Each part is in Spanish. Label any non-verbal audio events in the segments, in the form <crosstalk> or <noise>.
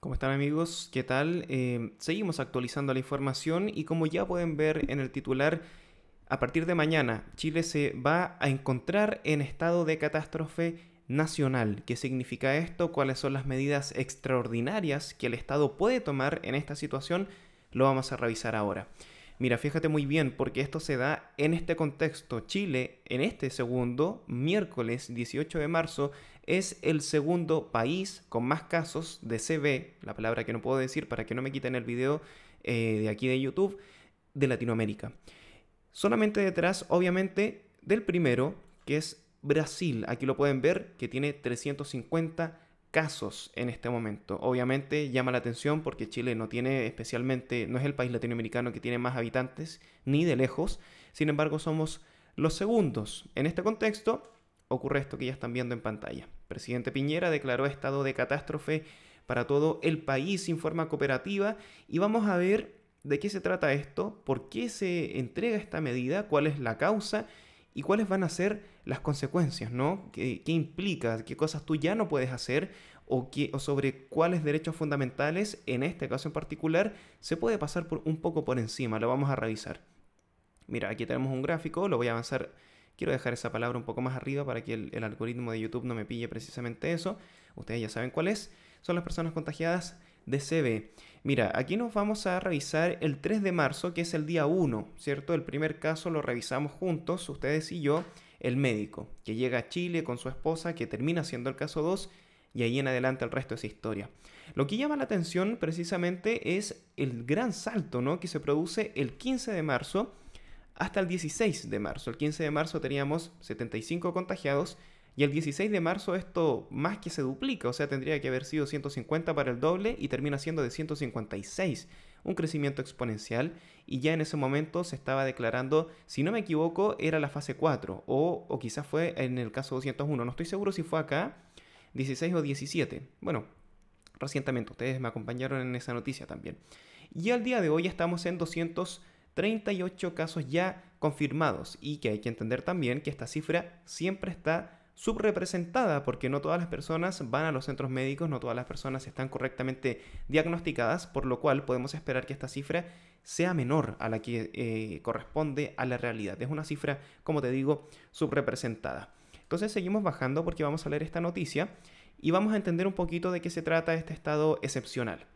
¿Cómo están amigos? ¿Qué tal? Eh, seguimos actualizando la información y como ya pueden ver en el titular, a partir de mañana Chile se va a encontrar en estado de catástrofe nacional. ¿Qué significa esto? ¿Cuáles son las medidas extraordinarias que el Estado puede tomar en esta situación? Lo vamos a revisar ahora. Mira, fíjate muy bien, porque esto se da en este contexto. Chile, en este segundo, miércoles 18 de marzo, es el segundo país con más casos de CB, la palabra que no puedo decir para que no me quiten el video eh, de aquí de YouTube, de Latinoamérica. Solamente detrás, obviamente, del primero, que es Brasil. Aquí lo pueden ver, que tiene 350 casos en este momento. Obviamente llama la atención porque Chile no tiene especialmente, no es el país latinoamericano que tiene más habitantes, ni de lejos. Sin embargo, somos los segundos. En este contexto, ocurre esto que ya están viendo en pantalla presidente Piñera declaró estado de catástrofe para todo el país sin forma cooperativa y vamos a ver de qué se trata esto, por qué se entrega esta medida, cuál es la causa y cuáles van a ser las consecuencias, ¿no? ¿Qué, implica? ¿Qué cosas tú ya no puedes hacer? O, qué, o sobre cuáles derechos fundamentales, en este caso en particular, se puede pasar por un poco por encima. Lo vamos a revisar. Mira, aquí tenemos un gráfico, lo voy a avanzar Quiero dejar esa palabra un poco más arriba para que el, algoritmo de YouTube no me pille precisamente eso. Ustedes ya saben cuál es. Son las personas contagiadas de CB. Mira, aquí nos vamos a revisar el 3 de marzo, que es el día 1, ¿cierto? El primer caso lo revisamos juntos, ustedes y yo, el médico, que llega a Chile con su esposa, que termina siendo el caso 2, y ahí en adelante el resto es historia. Lo que llama la atención precisamente es el gran salto, Que se produce el 15 de marzo hasta el 16 de marzo. El 15 de marzo teníamos 75 contagiados y el 16 de marzo esto más que se duplica, o sea, tendría que haber sido 150 para el doble y termina siendo de 156, un crecimiento exponencial y ya en ese momento se estaba declarando, si no me equivoco, era la fase 4 o, quizás fue en el caso 201, no estoy seguro si fue acá 16 o 17. Bueno, recientemente ustedes me acompañaron en esa noticia también. Y al día de hoy estamos en 200 38 casos ya confirmados y que hay que entender también que esta cifra siempre está subrepresentada porque no todas las personas van a los centros médicos, no todas las personas están correctamente diagnosticadas, por lo cual podemos esperar que esta cifra sea menor a la que eh, corresponde a la realidad. Es una cifra, como te digo, subrepresentada. Entonces seguimos bajando porque vamos a leer esta noticia y vamos a entender un poquito de qué se trata este estado excepcional.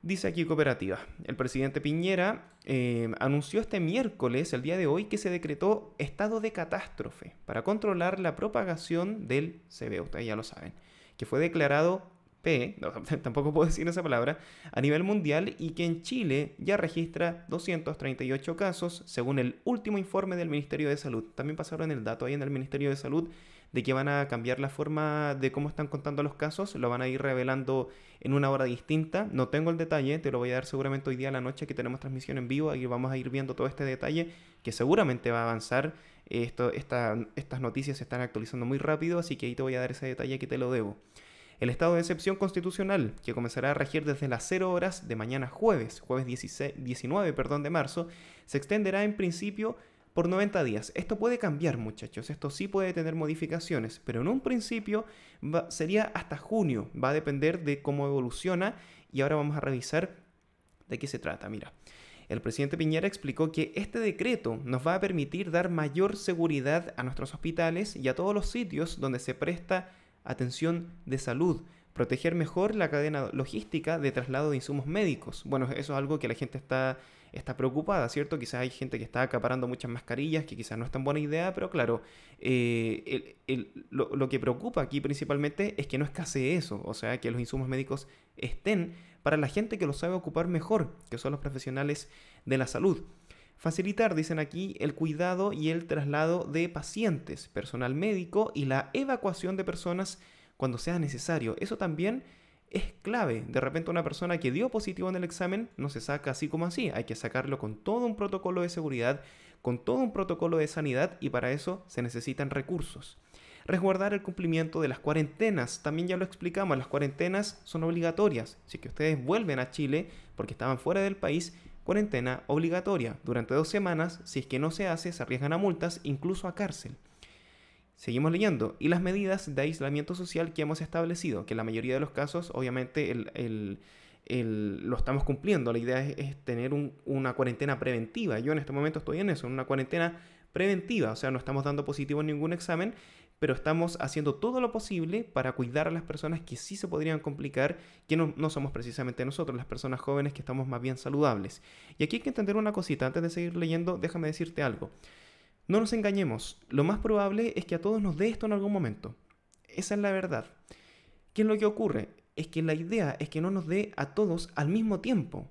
Dice aquí Cooperativa, el presidente Piñera eh, anunció este miércoles, el día de hoy, que se decretó estado de catástrofe para controlar la propagación del CB, ustedes ya lo saben, que fue declarado P, <laughs> tampoco puedo decir esa palabra, a nivel mundial y que en Chile ya registra 238 casos, según el último informe del Ministerio de Salud. También pasaron el dato ahí en el Ministerio de Salud de que van a cambiar la forma de cómo están contando los casos, lo van a ir revelando en una hora distinta. No tengo el detalle, te lo voy a dar seguramente hoy día a la noche que tenemos transmisión en vivo, ahí vamos a ir viendo todo este detalle que seguramente va a avanzar. Esto, estas noticias se están actualizando muy rápido, así que ahí te voy a dar ese detalle que te lo debo. El estado de excepción constitucional, que comenzará a regir desde las 0 horas de mañana jueves, jueves 19 de marzo, se extenderá en principio por 90 días. Esto puede cambiar, muchachos, esto sí puede tener modificaciones, pero en un principio sería hasta junio, va a depender de cómo evoluciona y ahora vamos a revisar de qué se trata. Mira, el presidente Piñera explicó que este decreto nos va a permitir dar mayor seguridad a nuestros hospitales y a todos los sitios donde se presta atención de salud proteger mejor la cadena logística de traslado de insumos médicos. Bueno, eso es algo que la gente está, está preocupada, ¿cierto? Quizás hay gente que está acaparando muchas mascarillas, que quizás no es tan buena idea, pero claro, eh, lo, lo que preocupa aquí principalmente es que no escasee eso, o sea, que los insumos médicos estén para la gente que los sabe ocupar mejor, que son los profesionales de la salud. Facilitar, dicen aquí, el cuidado y el traslado de pacientes, personal médico y la evacuación de personas cuando sea necesario. Eso también es clave. De repente una persona que dio positivo en el examen no se saca así como así. Hay que sacarlo con todo un protocolo de seguridad, con todo un protocolo de sanidad y para eso se necesitan recursos. Resguardar el cumplimiento de las cuarentenas. También ya lo explicamos, las cuarentenas son obligatorias. Si que ustedes vuelven a Chile porque estaban fuera del país, cuarentena obligatoria. Durante dos semanas, si es que no se hace, se arriesgan a multas, incluso a cárcel. Seguimos leyendo. Y las medidas de aislamiento social que hemos establecido, que en la mayoría de los casos obviamente lo estamos cumpliendo. La idea es, tener una cuarentena preventiva. Yo en este momento estoy en eso, en una cuarentena preventiva. O sea, no estamos dando positivo en ningún examen, pero estamos haciendo todo lo posible para cuidar a las personas que sí se podrían complicar, que no, no somos precisamente nosotros, las personas jóvenes que estamos más bien saludables. Y aquí hay que entender una cosita. Antes de seguir leyendo, déjame decirte algo. No nos engañemos, lo más probable es que a todos nos dé esto en algún momento. Esa es la verdad. ¿Qué es lo que ocurre? Es que la idea es que no nos dé a todos al mismo tiempo.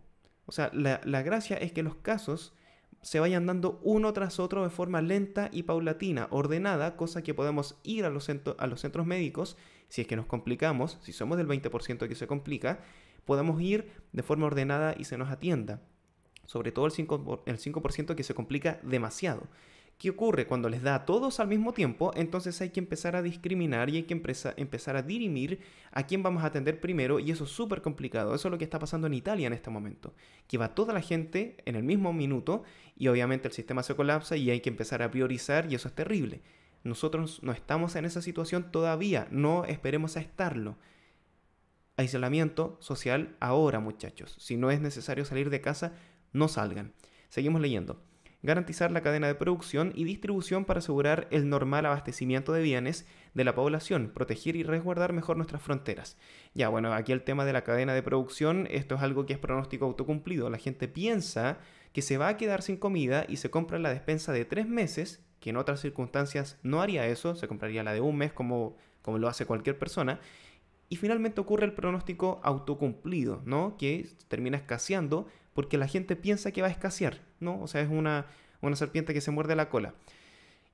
O sea, la, gracia es que los casos se vayan dando uno tras otro de forma lenta y paulatina, ordenada, cosa que podemos ir a los, a los centros médicos, si es que nos complicamos, si somos del 20% que se complica, podemos ir de forma ordenada y se nos atienda. Sobre todo el el 5 que se complica demasiado. ¿Qué ocurre? Cuando les da a todos al mismo tiempo, entonces hay que empezar a discriminar y hay que empezar a dirimir a quién vamos a atender primero y eso es súper complicado. Eso es lo que está pasando en Italia en este momento, que va toda la gente en el mismo minuto y obviamente el sistema se colapsa y hay que empezar a priorizar y eso es terrible. Nosotros no estamos en esa situación todavía, no esperemos a estarlo. Aislamiento social ahora muchachos. Si no es necesario salir de casa, no salgan. Seguimos leyendo garantizar la cadena de producción y distribución para asegurar el normal abastecimiento de bienes de la población, proteger y resguardar mejor nuestras fronteras. Ya, bueno, aquí el tema de la cadena de producción, esto es algo que es pronóstico autocumplido. La gente piensa que se va a quedar sin comida y se compra la despensa de tres meses, que en otras circunstancias no haría eso, se compraría la de un mes como, como lo hace cualquier persona. Y finalmente ocurre el pronóstico autocumplido, ¿no? Que termina escaseando porque la gente piensa que va a escasear, ¿no? O sea, es una, serpiente que se muerde la cola.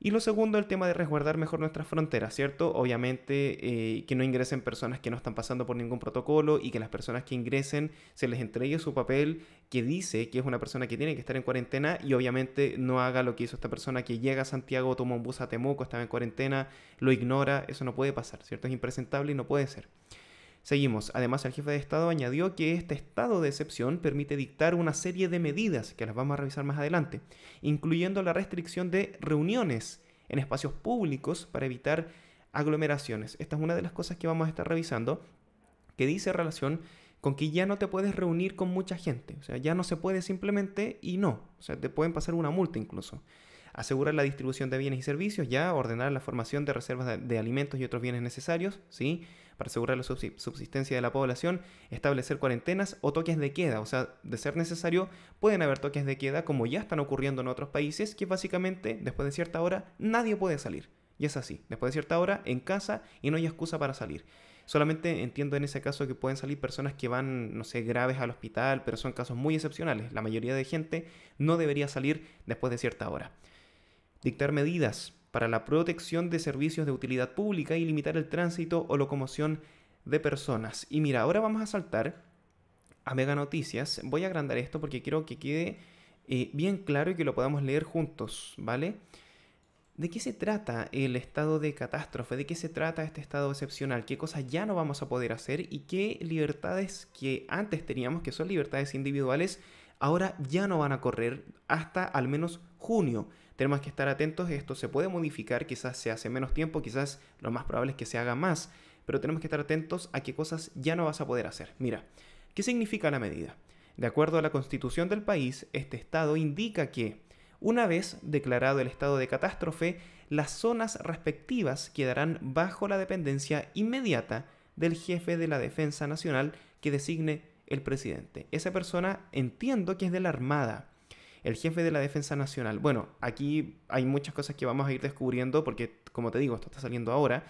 Y lo segundo, el tema de resguardar mejor nuestras fronteras, ¿cierto? Obviamente eh, que no ingresen personas que no están pasando por ningún protocolo y que las personas que ingresen se les entregue su papel que dice que es una persona que tiene que estar en cuarentena y obviamente no haga lo que hizo esta persona que llega a Santiago, toma un bus a Temuco, estaba en cuarentena, lo ignora, eso no puede pasar, ¿cierto? Es impresentable y no puede ser. Seguimos. Además, el jefe de Estado añadió que este estado de excepción permite dictar una serie de medidas que las vamos a revisar más adelante, incluyendo la restricción de reuniones en espacios públicos para evitar aglomeraciones. Esta es una de las cosas que vamos a estar revisando que dice relación con que ya no te puedes reunir con mucha gente. O sea, ya no se puede simplemente y no. O sea, te pueden pasar una multa incluso asegurar la distribución de bienes y servicios, ya ordenar la formación de reservas de, alimentos y otros bienes necesarios, ¿sí? para asegurar la subsistencia de la población, establecer cuarentenas o toques de queda. O sea, de ser necesario, pueden haber toques de queda como ya están ocurriendo en otros países, que básicamente después de cierta hora nadie puede salir. Y es así, después de cierta hora en casa y no hay excusa para salir. Solamente entiendo en ese caso que pueden salir personas que van, no sé, graves al hospital, pero son casos muy excepcionales. La mayoría de gente no debería salir después de cierta hora dictar medidas para la protección de servicios de utilidad pública y limitar el tránsito o locomoción de personas. Y mira, ahora vamos a saltar a Mega Noticias. Voy a agrandar esto porque quiero que quede eh, bien claro y que lo podamos leer juntos, ¿vale? ¿De qué se trata el estado de catástrofe? ¿De qué se trata este estado excepcional? ¿Qué cosas ya no vamos a poder hacer? ¿Y qué libertades que antes teníamos, que son libertades individuales, ahora ya no van a correr hasta al menos junio. Tenemos que estar atentos, esto se puede modificar, quizás se hace menos tiempo, quizás lo más probable es que se haga más, pero tenemos que estar atentos a qué cosas ya no vas a poder hacer. Mira, ¿qué significa la medida? De acuerdo a la constitución del país, este estado indica que, una vez declarado el estado de catástrofe, las zonas respectivas quedarán bajo la dependencia inmediata del jefe de la Defensa Nacional que designe el presidente. Esa persona entiendo que es de la Armada, el jefe de la Defensa Nacional. Bueno, aquí hay muchas cosas que vamos a ir descubriendo porque, como te digo, esto está saliendo ahora,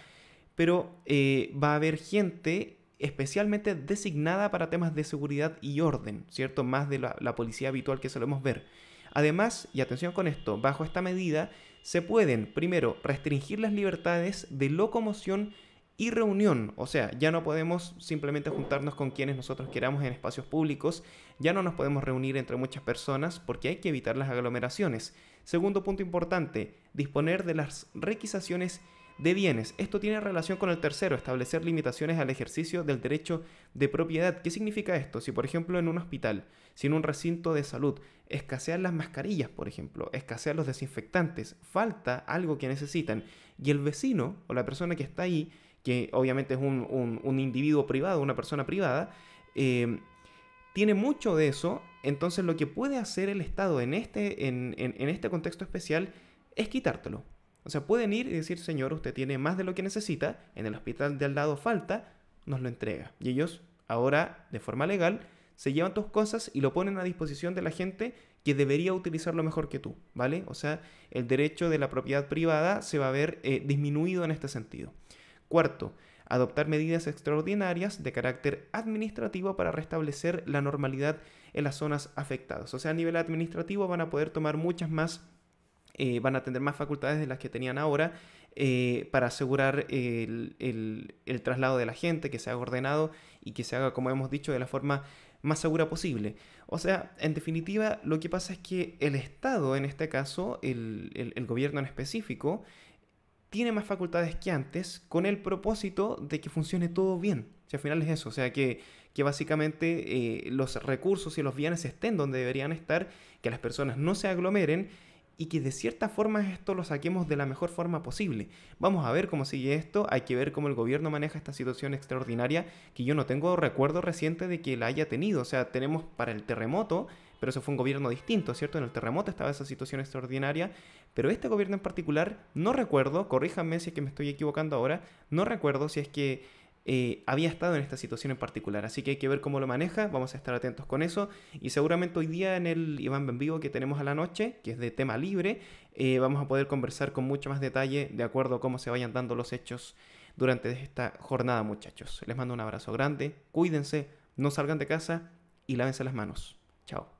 pero eh, va a haber gente especialmente designada para temas de seguridad y orden, ¿cierto? Más de la, la policía habitual que solemos ver. Además, y atención con esto, bajo esta medida se pueden, primero, restringir las libertades de locomoción y reunión. O sea, ya no podemos simplemente juntarnos con quienes nosotros queramos en espacios públicos, ya no nos podemos reunir entre muchas personas porque hay que evitar las aglomeraciones. Segundo punto importante, disponer de las requisaciones de bienes. Esto tiene relación con el tercero, establecer limitaciones al ejercicio del derecho de propiedad. ¿Qué significa esto? Si por ejemplo en un hospital, si en un recinto de salud, escasean las mascarillas, por ejemplo, escasean los desinfectantes, falta algo que necesitan y el vecino o la persona que está ahí que obviamente es un, individuo privado, una persona privada, eh, tiene mucho de eso, entonces lo que puede hacer el Estado en este, en, este contexto especial es quitártelo. O sea, pueden ir y decir, señor, usted tiene más de lo que necesita, en el hospital de al lado falta, nos lo entrega. Y ellos ahora, de forma legal, se llevan tus cosas y lo ponen a disposición de la gente que debería utilizarlo mejor que tú, ¿vale? O sea, el derecho de la propiedad privada se va a ver eh, disminuido en este sentido. Cuarto, adoptar medidas extraordinarias de carácter administrativo para restablecer la normalidad en las zonas afectadas. O sea, a nivel administrativo van a poder tomar muchas más, eh, van a tener más facultades de las que tenían ahora eh, para asegurar el, traslado de la gente, que se haga ordenado y que se haga, como hemos dicho, de la forma más segura posible. O sea, en definitiva, lo que pasa es que el Estado, en este caso, el gobierno en específico, tiene más facultades que antes con el propósito de que funcione todo bien. Si al final es eso, o sea, que, básicamente eh, los recursos y los bienes estén donde deberían estar, que las personas no se aglomeren y que de cierta forma esto lo saquemos de la mejor forma posible. Vamos a ver cómo sigue esto, hay que ver cómo el gobierno maneja esta situación extraordinaria que yo no tengo recuerdo reciente de que la haya tenido. O sea, tenemos para el terremoto pero eso fue un gobierno distinto, ¿cierto? En el terremoto estaba esa situación extraordinaria, pero este gobierno en particular, no recuerdo, corríjanme si es que me estoy equivocando ahora, no recuerdo si es que eh, había estado en esta situación en particular. Así que hay que ver cómo lo maneja, vamos a estar atentos con eso. Y seguramente hoy día en el Iván en vivo que tenemos a la noche, que es de tema libre, eh, vamos a poder conversar con mucho más detalle de acuerdo a cómo se vayan dando los hechos durante esta jornada, muchachos. Les mando un abrazo grande, cuídense, no salgan de casa y lávense las manos. Chao.